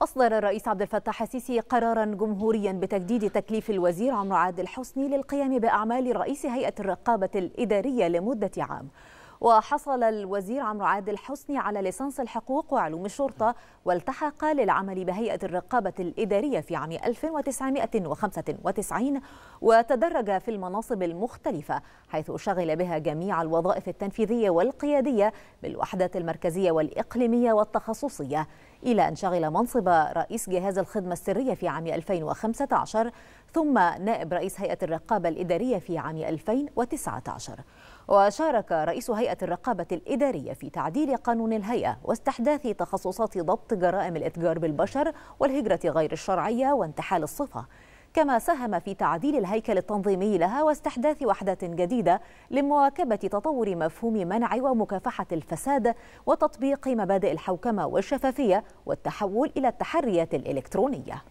أصدر الرئيس عبد الفتاح السيسي قرارا جمهوريا بتجديد تكليف الوزير عمرو عادل حسني للقيام بأعمال رئيس هيئة الرقابة الإدارية لمدة عام وحصل الوزير عمرو عادل حسني على ليسانس الحقوق وعلوم الشرطة والتحق للعمل بهيئة الرقابة الإدارية في عام 1995 وتدرج في المناصب المختلفة حيث شغل بها جميع الوظائف التنفيذية والقيادية بالوحدات المركزية والإقليمية والتخصصية إلى أن شغل منصب رئيس جهاز الخدمة السرية في عام 2015 ثم نائب رئيس هيئة الرقابة الإدارية في عام 2019 وشارك رئيس هيئة الرقابة الإدارية في تعديل قانون الهيئة واستحداث تخصصات ضبط جرائم الإتجار بالبشر والهجرة غير الشرعية وانتحال الصفة كما ساهم في تعديل الهيكل التنظيمي لها واستحداث وحدة جديدة لمواكبة تطور مفهوم منع ومكافحة الفساد وتطبيق مبادئ الحوكمة والشفافية والتحول إلى التحريات الإلكترونية